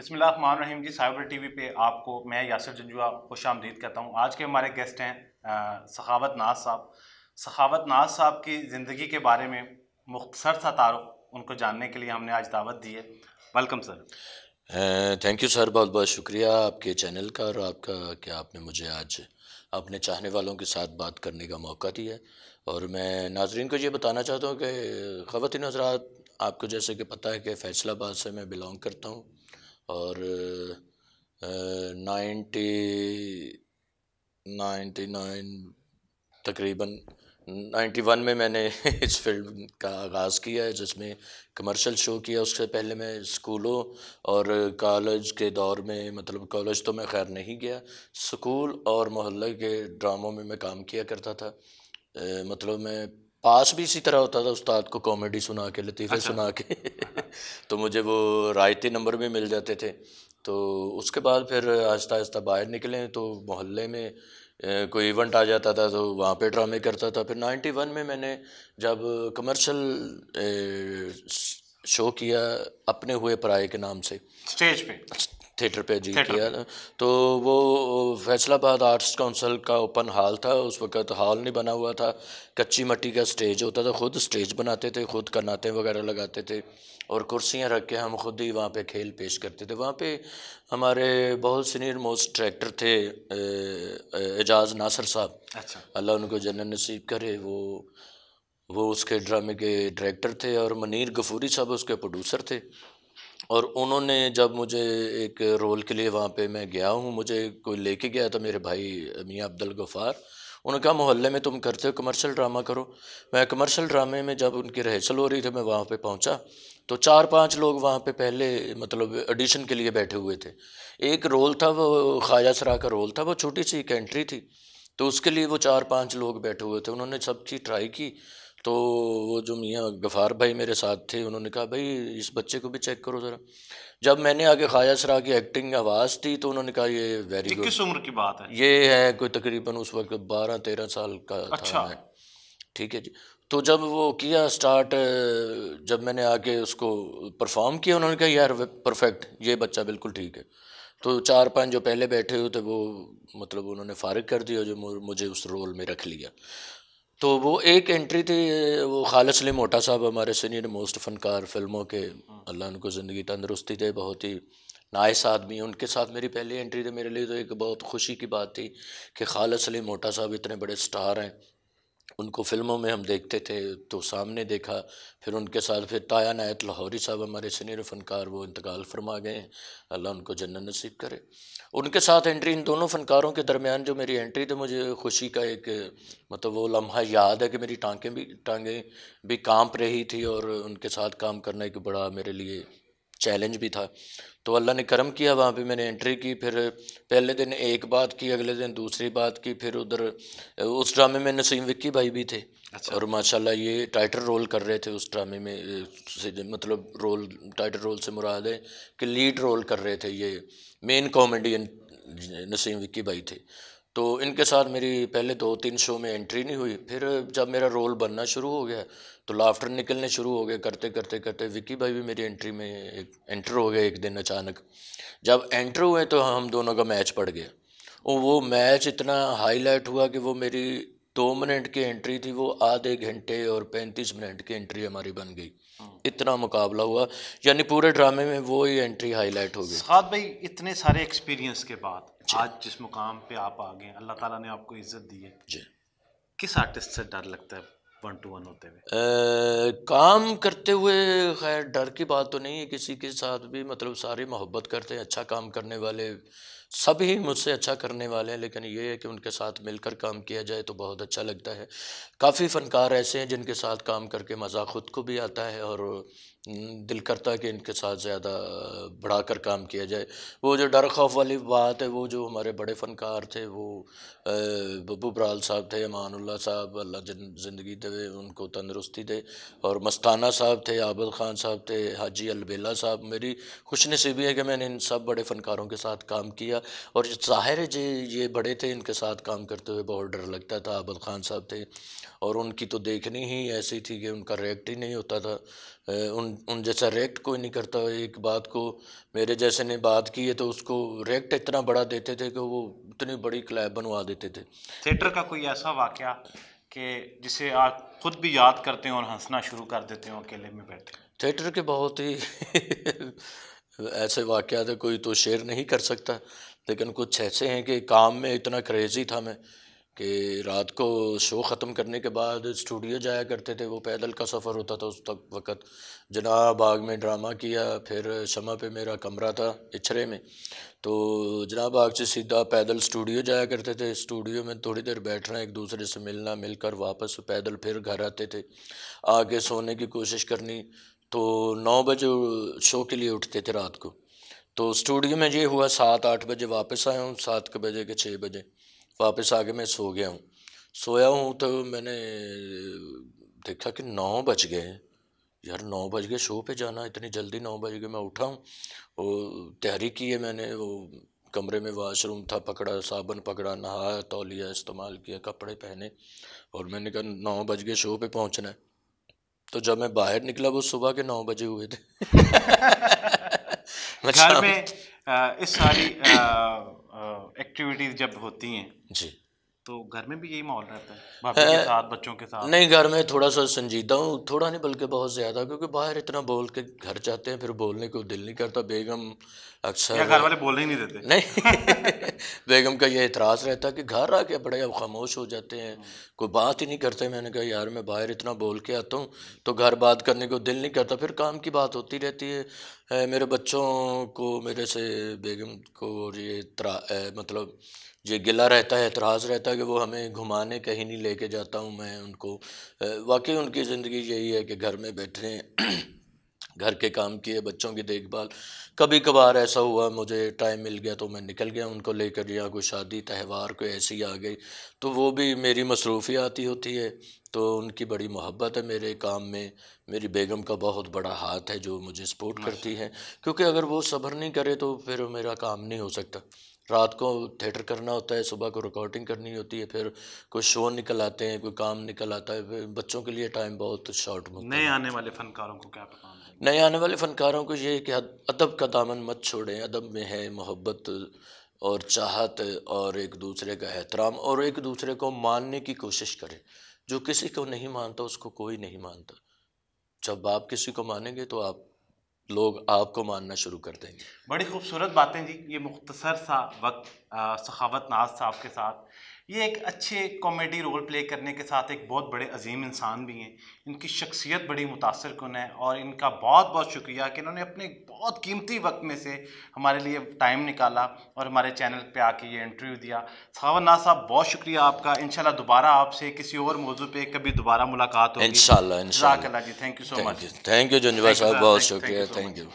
रहीम जी cyber TV पे आपको मैं यासर जंजुआ खुश आमदीद कहता हूँ आज के हमारे गेस्ट हैं सखावत नाज साहब सखावत नाज साहब की ज़िंदगी के बारे में मुख्तर सा तारफ़ उनको जानने के लिए हमने आज दावत दी है welcome sir thank you sir बहुत बहुत शुक्रिया आपके चैनल का और आपका कि आपने मुझे आज अपने चाहने वालों के साथ बात करने का मौका दिया और मैं नाजरीन को ये बताना चाहता हूँ कि खवतिन हजरात आपको जैसे कि पता है कि फ़ैसलाबाद से मैं बिलोंग करता हूँ और नाइन्टी नाइन्टी नाइन तकरीबन नाइन्टी वन में मैंने इस फिल्म का आगाज़ किया है जिसमें कमर्शियल शो किया उससे पहले मैं स्कूलों और कॉलेज के दौर में मतलब कॉलेज तो मैं खैर नहीं गया स्कूल और मोहल्ले के ड्रामों में मैं काम किया करता था मतलब मैं पास भी इसी तरह होता था उस्ताद को कॉमेडी सुना के लतीफ़े अच्छा। सुना के तो मुझे वो रायती नंबर भी मिल जाते थे तो उसके बाद फिर आहिस्ता आहिस्ता बाहर निकले तो मोहल्ले में कोई इवेंट आ जाता था तो वहाँ पे ड्रामे करता था फिर 91 में मैंने जब कमर्शियल शो किया अपने हुए पराए के नाम से स्टेज पे थिएटर पे जी किया तो वो फैसलाबाद आर्ट्स काउंसिल का ओपन हॉल था उस वक़्त हॉल नहीं बना हुआ था कच्ची मट्टी का स्टेज होता था खुद स्टेज बनाते थे खुद कनाते वगैरह लगाते थे और कुर्सियाँ रख के हम खुद ही वहाँ पे खेल पेश करते थे वहाँ पे हमारे बहुत सीनियर मोस्ट डायरेक्टर थे एजाज नासर साहब अच्छा अल्लाह उनको जन्नत नसीब करे वो वो उसके ड्रामे के डायरेक्टर थे और मनीर गफूरी साहब उसके प्रोड्यूसर थे और उन्होंने जब मुझे एक रोल के लिए वहाँ पे मैं गया हूँ मुझे कोई लेके गया था तो मेरे भाई मियाँ अब्दुल गफ़ार उन्होंने कहा मोहल्ले में तुम करते हो कमर्शियल ड्रामा करो मैं कमर्शियल ड्रामे में जब उनकी रिहर्सल हो रही थी मैं वहाँ पे पहुँचा तो चार पांच लोग वहाँ पे पहले मतलब ऑडिशन के लिए बैठे हुए थे एक रोल था वो ख्वाजा सरा का रोल था वो छोटी सी एक एंट्री थी तो उसके लिए वो चार पाँच लोग बैठे हुए थे उन्होंने सब चीज़ ट्राई की तो वो जो मियाँ गफ़ार भाई मेरे साथ थे उन्होंने कहा भाई इस बच्चे को भी चेक करो ज़रा जब मैंने आगे खाया सरा की एक्टिंग आवाज़ थी तो उन्होंने कहा ये वेरी गुड किस उम्र की बात है ये है कोई तकरीबन उस वक्त बारह तेरह साल का अच्छा। था मैं ठीक है जी तो जब वो किया स्टार्ट जब मैंने आके उसको परफॉर्म किया उन्होंने कहा यार परफेक्ट ये बच्चा बिल्कुल ठीक है तो चार पांच जो पहले बैठे हुए थे वो मतलब उन्होंने फारग कर दिया जो मुझे उस रोल में रख लिया तो वो एक एंट्री थी वो खालिद सलीम मोटा साहब हमारे सीनियर मोस्ट फनकार फिल्मों के अल्लाह उनको ज़िंदगी तंदरुस्ती दे बहुत ही नाइस आदमी उनके साथ मेरी पहली एंट्री थी मेरे लिए तो एक बहुत खुशी की बात थी कि खालिद सलीम मोटा साहब इतने बड़े स्टार हैं उनको फ़िल्मों में हम देखते थे तो सामने देखा फिर उनके साथ फिर ताया नायत लाहौरी साहब हमारे सीनियर फ़नकार वो इंतकाल फरमा गए हैं अल्लाह उनको जन्नत नसीब करे उनके साथ एंट्री इन दोनों फ़नकारों के दरमियान जो मेरी एंट्री थी मुझे खुशी का एक मतलब वो लम्हा याद है कि मेरी टाँगें भी टाँगें भी कांप रही थी और उनके साथ काम करना एक बड़ा मेरे लिए चैलेंज भी था तो अल्लाह ने करम किया वहाँ पे मैंने एंट्री की फिर पहले दिन एक बात की अगले दिन दूसरी बात की फिर उधर उस ड्रामे में नसीम विक्की भाई भी थे अच्छा। और माशाल्लाह ये टाइटर रोल कर रहे थे उस ड्रामे में मतलब रोल टाइटर रोल से मुराद है कि लीड रोल कर रहे थे ये मेन कॉमेडियन नसीम विक्की भाई थे तो इनके साथ मेरी पहले दो तीन शो में एंट्री नहीं हुई फिर जब मेरा रोल बनना शुरू हो गया तो लाफ्टर निकलने शुरू हो गए करते करते करते विक्की भाई भी मेरी एंट्री में एक एंटर हो गए एक दिन अचानक जब एंटर हुए तो हम दोनों का मैच पड़ गया और वो मैच इतना हाईलाइट हुआ कि वो मेरी दो मिनट की एंट्री थी वो आधे घंटे और पैंतीस मिनट की एंट्री हमारी बन गई हम्म। इतना मुकाबला हुआ यानी पूरे ड्रामे में वो ही एंट्री हाईलाइट हो गई साथ भाई इतने सारे एक्सपीरियंस के बाद आज जिस मुकाम पे आप आ गए अल्लाह ताला ने आपको इज्जत दी है जी किस आर्टिस्ट से डर लगता है वन टू वन होते हुए काम करते हुए खैर डर की बात तो नहीं है किसी के साथ भी मतलब सारी मोहब्बत करते हैं अच्छा काम करने वाले सभी मुझसे अच्छा करने वाले हैं लेकिन ये है कि उनके साथ मिलकर काम किया जाए तो बहुत अच्छा लगता है काफ़ी फ़नकार ऐसे हैं जिनके साथ काम करके मज़ा ख़ुद को भी आता है और दिल करता है कि इनके साथ ज़्यादा बढ़ाकर काम किया जाए वो जो डर खौफ वाली बात है वो जो हमारे बड़े फ़नकार थे वो बब्बू बराल साहब थे अमानुल्ला साहब अल्लाह ज़िंदगी दे उनको तंदरुस्ती दे और मस्ताना साहब थे आबद ख़ान साहब थे हाजी अलबेला साहब मेरी खुशनसीबी है कि मैंने इन सब बड़े फ़नकारों के साथ काम किया और ज़ाहिर जी ये बड़े थे इनके साथ काम करते हुए बहुत डर लगता था आबल ख़ान साहब थे और उनकी तो देखनी ही ऐसी थी कि उनका रिएक्ट ही नहीं होता था उन उन जैसा रिएक्ट कोई नहीं करता एक बात को मेरे जैसे ने बात की है तो उसको रिएक्ट इतना बड़ा देते थे कि वो इतनी बड़ी क्लैब बनवा देते थे थिएटर का कोई ऐसा वाक़ कि जिसे आप ख़ुद भी याद करते हैं और हंसना शुरू कर देते हैं अकेले में बैठे थिएटर के बहुत ही ऐसे वाक़ कोई तो शेयर नहीं कर सकता लेकिन कुछ ऐसे हैं कि काम में इतना क्रेज़ी था मैं कि रात को शो ख़त्म करने के बाद स्टूडियो जाया करते थे वो पैदल का सफ़र होता था उस तक वक़्त जना बाग में ड्रामा किया फिर शमा पे मेरा कमरा था इछरे में तो जनाब बाग से सीधा पैदल स्टूडियो जाया करते थे स्टूडियो में थोड़ी देर बैठना एक दूसरे से मिलना मिलकर वापस पैदल फिर घर आते थे आगे सोने की कोशिश करनी तो नौ बजे शो के लिए उठते थे रात को तो स्टूडियो में ये हुआ सात आठ बजे वापस आया हूँ सात के बजे के छः बजे वापस आके मैं सो गया हूँ सोया हूँ तो मैंने देखा कि नौ बज गए यार नौ बज गए शो पे जाना इतनी जल्दी नौ बज गए मैं उठा हूँ वो तैयारी की है मैंने वो कमरे में वाशरूम था पकड़ा साबन पकड़ा नहाया तौलिया इस्तेमाल किया कपड़े पहने और मैंने कहा नौ बज गए शो पे पहुँचना है तो जब मैं बाहर निकला वो सुबह के नौ बजे हुए थे अच्छा। घर में इस सारी एक्टिविटीज जब होती हैं जी तो घर में भी यही माहौल रहता है के साथ बच्चों के साथ नहीं घर में थोड़ा सा संजीदा हूँ थोड़ा नहीं बल्कि बहुत ज़्यादा क्योंकि बाहर इतना बोल के घर जाते हैं फिर बोलने को दिल नहीं करता बेगम अक्सर घर वाले बोलने ही नहीं देते नहीं बेगम का ये इतराज़ रहता है कि घर आके बड़े अब खामोश हो जाते हैं हम्म। कोई बात ही नहीं करते मैंने कहा यार मैं बाहर इतना बोल के आता हूँ तो घर बात करने को दिल नहीं करता फिर काम की बात होती रहती है मेरे बच्चों को मेरे से बेगम को और ये मतलब ये गिला रहता है एतराज़ रहता है कि वो हमें घुमाने कहीं नहीं लेके जाता हूँ मैं उनको वाकई उनकी ज़िंदगी यही है कि घर में बैठे घर के काम किए बच्चों की देखभाल कभी कभार ऐसा हुआ मुझे टाइम मिल गया तो मैं निकल गया उनको लेकर या कोई शादी त्यौहार कोई ऐसी आ गई तो वो भी मेरी मसरूफ़ी आती होती है तो उनकी बड़ी मोहब्बत है मेरे काम में मेरी बेगम का बहुत बड़ा हाथ है जो मुझे सपोर्ट करती है क्योंकि अगर वो सब्र नहीं करे तो फिर मेरा काम नहीं हो सकता रात को थिएटर करना होता है सुबह को रिकॉर्डिंग करनी होती है फिर कोई शो निकल आते हैं कोई काम निकल आता है फिर बच्चों के लिए टाइम बहुत शॉर्ट में नए आने वाले फनकारों को क्या नए आने वाले फनकारों को ये कि अदब का दामन मत छोड़ें अदब में है मोहब्बत और चाहत और एक दूसरे का एहतराम और एक दूसरे को मानने की कोशिश करें जो किसी को नहीं मानता उसको कोई नहीं मानता जब आप किसी को मानेंगे तो आप लोग आपको मानना शुरू कर देंगे बड़ी खूबसूरत बातें जी ये मुख्तसर सा वक्त सखावत नाज साहब के साथ ये एक अच्छे कॉमेडी रोल प्ले करने के साथ एक बहुत बड़े अजीम इंसान भी हैं इनकी शख्सियत बड़ी मुतासर कन है और इनका बहुत बहुत शुक्रिया कि इन्होंने अपने बहुत कीमती वक्त में से हमारे लिए टाइम निकाला और हमारे चैनल पे आके ये इंटरव्यू दिया सावरनाथ साहब बहुत शुक्रिया आपका इन दोबारा आपसे किसी और मौजू पर कभी दोबारा मुलाकात होगी इन जी thank you so much thank you Janjua साहब बहुत शुक्रिया थैंक यू